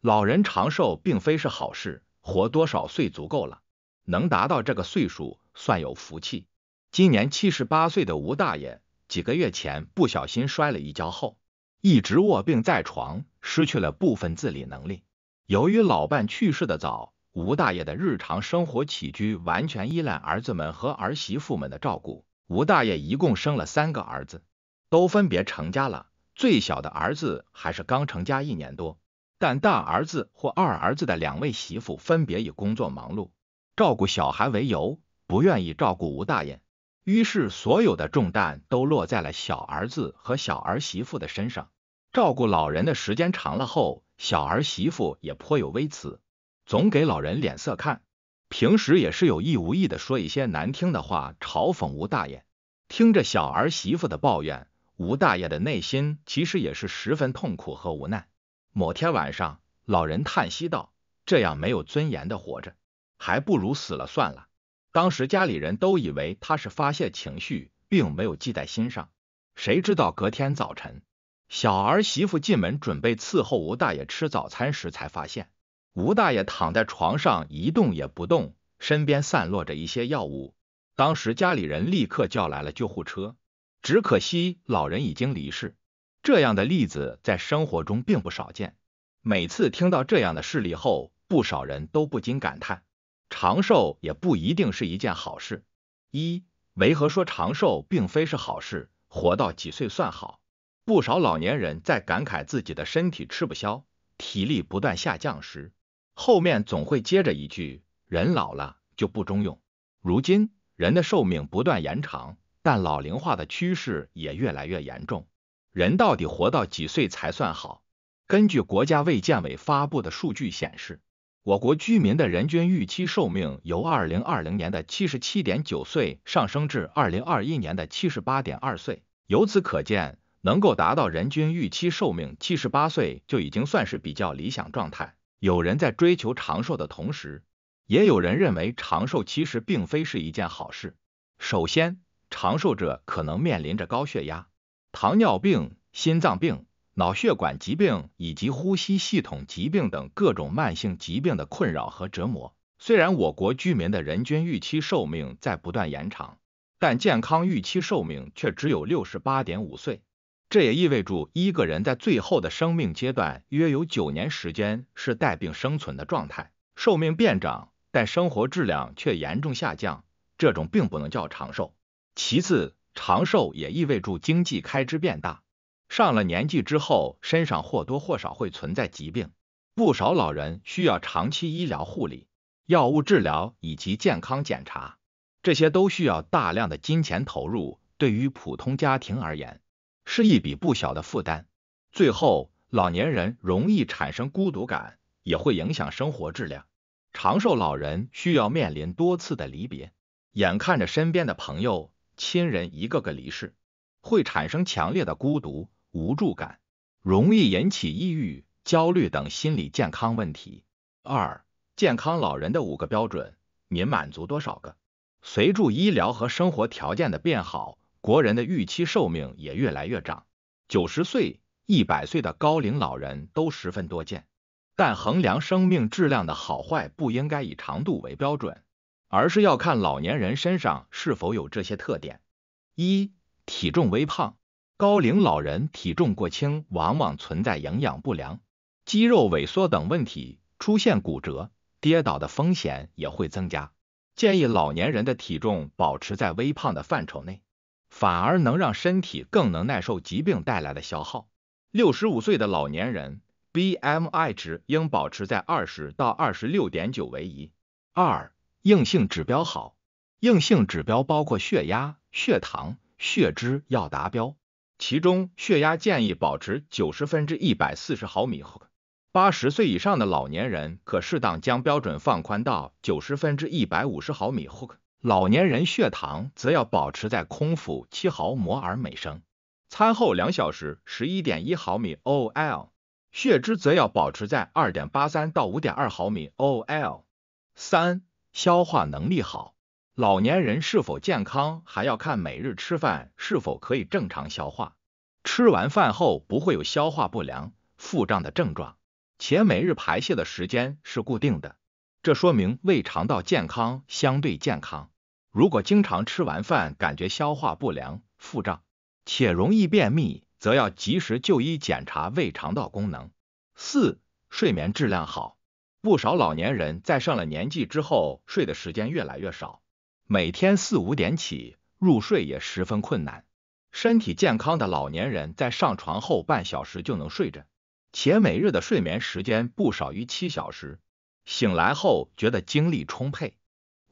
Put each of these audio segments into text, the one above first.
老人长寿并非是好事，活多少岁足够了，能达到这个岁数算有福气。今年七十八岁的吴大爷，几个月前不小心摔了一跤后，一直卧病在床，失去了部分自理能力。由于老伴去世的早，吴大爷的日常生活起居完全依赖儿子们和儿媳妇们的照顾。吴大爷一共生了三个儿子，都分别成家了，最小的儿子还是刚成家一年多。但大儿子或二儿子的两位媳妇分别以工作忙碌、照顾小孩为由，不愿意照顾吴大爷，于是所有的重担都落在了小儿子和小儿媳妇的身上。照顾老人的时间长了后，小儿媳妇也颇有微词，总给老人脸色看，平时也是有意无意的说一些难听的话，嘲讽吴大爷。听着小儿媳妇的抱怨，吴大爷的内心其实也是十分痛苦和无奈。某天晚上，老人叹息道：“这样没有尊严的活着，还不如死了算了。”当时家里人都以为他是发泄情绪，并没有记在心上。谁知道隔天早晨，小儿媳妇进门准备伺候吴大爷吃早餐时，才发现吴大爷躺在床上一动也不动，身边散落着一些药物。当时家里人立刻叫来了救护车，只可惜老人已经离世。这样的例子在生活中并不少见。每次听到这样的事例后，不少人都不禁感叹：长寿也不一定是一件好事。一为何说长寿并非是好事？活到几岁算好？不少老年人在感慨自己的身体吃不消、体力不断下降时，后面总会接着一句：“人老了就不中用。”如今，人的寿命不断延长，但老龄化的趋势也越来越严重。人到底活到几岁才算好？根据国家卫健委发布的数据显示，我国居民的人均预期寿命由2020年的77.9岁上升至2021年的78.2岁。由此可见，能够达到人均预期寿命78岁就已经算是比较理想状态。有人在追求长寿的同时，也有人认为长寿其实并非是一件好事。首先，长寿者可能面临着高血压。糖尿病、心脏病、脑血管疾病以及呼吸系统疾病等各种慢性疾病的困扰和折磨。虽然我国居民的人均预期寿命在不断延长，但健康预期寿命却只有六十八点五岁。这也意味着一个人在最后的生命阶段，约有九年时间是带病生存的状态。寿命变长，但生活质量却严重下降。这种并不能叫长寿。其次，长寿也意味着经济开支变大。上了年纪之后，身上或多或少会存在疾病，不少老人需要长期医疗护理、药物治疗以及健康检查，这些都需要大量的金钱投入，对于普通家庭而言是一笔不小的负担。最后，老年人容易产生孤独感，也会影响生活质量。长寿老人需要面临多次的离别，眼看着身边的朋友。亲人一个个离世，会产生强烈的孤独、无助感，容易引起抑郁、焦虑等心理健康问题。二、健康老人的五个标准，您满足多少个？随着医疗和生活条件的变好，国人的预期寿命也越来越长，九十岁、一百岁的高龄老人都十分多见。但衡量生命质量的好坏，不应该以长度为标准。而是要看老年人身上是否有这些特点：一体重微胖。高龄老人体重过轻，往往存在营养不良、肌肉萎缩等问题，出现骨折、跌倒的风险也会增加。建议老年人的体重保持在微胖的范畴内，反而能让身体更能耐受疾病带来的消耗。六十五岁的老年人，BMI 值应保持在二十到二十六点九为宜。二硬性指标好，硬性指标包括血压、血糖、血脂要达标。其中血压建议保持九十分之一百四十毫米，八十岁以上的老年人可适当将标准放宽到九十分之一百五十毫米。老年人血糖则要保持在空腹七毫摩尔每升，餐后两小时十一点一毫 OL，血脂则要保持在二点八三到五点二毫 OL。三消化能力好，老年人是否健康还要看每日吃饭是否可以正常消化，吃完饭后不会有消化不良、腹胀的症状，且每日排泄的时间是固定的，这说明胃肠道健康相对健康。如果经常吃完饭感觉消化不良、腹胀，且容易便秘，则要及时就医检查胃肠道功能。四、睡眠质量好。不少老年人在上了年纪之后，睡的时间越来越少，每天四五点起，入睡也十分困难。身体健康的老年人在上床后半小时就能睡着，且每日的睡眠时间不少于七小时，醒来后觉得精力充沛。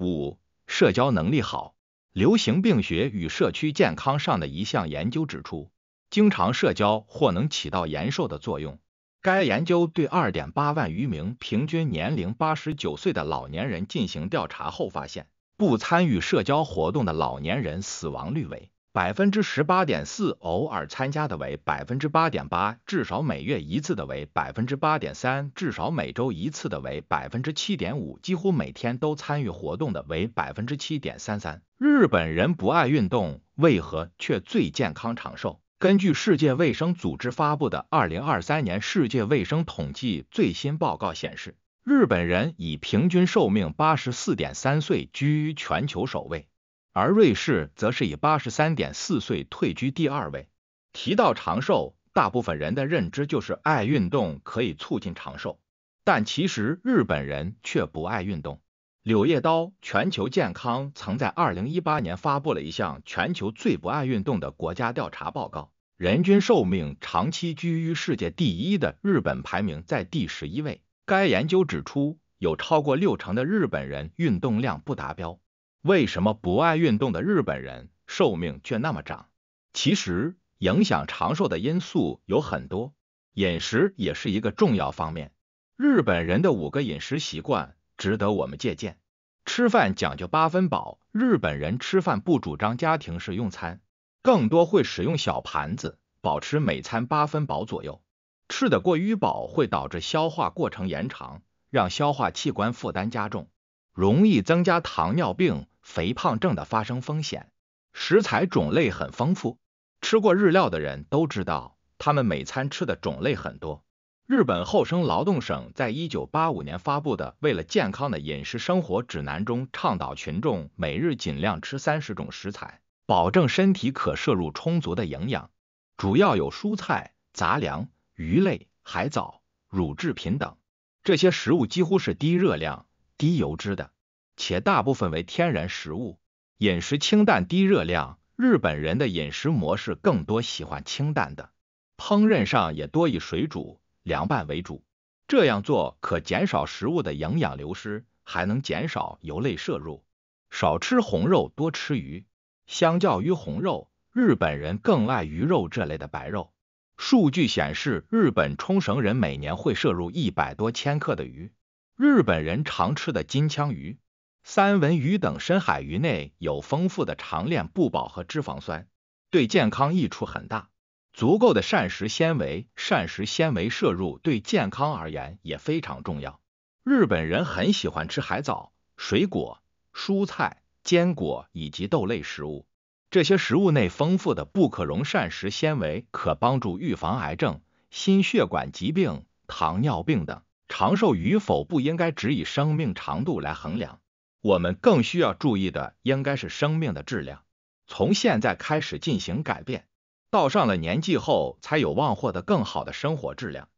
五、社交能力好。流行病学与社区健康上的一项研究指出，经常社交或能起到延寿的作用。该研究对二点八万余名平均年龄八十九岁的老年人进行调查后发现，不参与社交活动的老年人死亡率为百分之十八点四，偶尔参加的为百分之八点八，至少每月一次的为百分之八点三，至少每周一次的为百分之七点五，几乎每天都参与活动的为百分之七点三三。日本人不爱运动，为何却最健康长寿？根据世界卫生组织发布的《二零二三年世界卫生统计》最新报告显示，日本人以平均寿命八十四点三岁居于全球首位，而瑞士则是以八十三点四岁退居第二位。提到长寿，大部分人的认知就是爱运动可以促进长寿，但其实日本人却不爱运动。《柳叶刀》全球健康曾在二零一八年发布了一项全球最不爱运动的国家调查报告，人均寿命长期居于世界第一的日本排名在第十一位。该研究指出，有超过六成的日本人运动量不达标。为什么不爱运动的日本人寿命却那么长？其实，影响长寿的因素有很多，饮食也是一个重要方面。日本人的五个饮食习惯。值得我们借鉴。吃饭讲究八分饱，日本人吃饭不主张家庭式用餐，更多会使用小盘子，保持每餐八分饱左右。吃得过于饱会导致消化过程延长，让消化器官负担加重，容易增加糖尿病、肥胖症的发生风险。食材种类很丰富，吃过日料的人都知道，他们每餐吃的种类很多。日本厚生劳动省在一九八五年发布的《为了健康的饮食生活指南》中，倡导群众每日尽量吃三十种食材，保证身体可摄入充足的营养。主要有蔬菜、杂粮、鱼类、海藻、乳制品等。这些食物几乎是低热量、低油脂的，且大部分为天然食物。饮食清淡、低热量，日本人的饮食模式更多喜欢清淡的，烹饪上也多以水煮。凉拌为主，这样做可减少食物的营养流失，还能减少油类摄入。少吃红肉，多吃鱼。相较于红肉，日本人更爱鱼肉这类的白肉。数据显示，日本冲绳人每年会摄入一百多千克的鱼。日本人常吃的金枪鱼、三文鱼等深海鱼内有丰富的长链不饱和脂肪酸，对健康益处很大。足够的膳食纤维，膳食纤维摄入对健康而言也非常重要。日本人很喜欢吃海藻、水果、蔬菜、坚果以及豆类食物，这些食物内丰富的不可溶膳食纤维可帮助预防癌症、心血管疾病、糖尿病等。长寿与否不应该只以生命长度来衡量，我们更需要注意的应该是生命的质量。从现在开始进行改变。到上了年纪后，才有望获得更好的生活质量。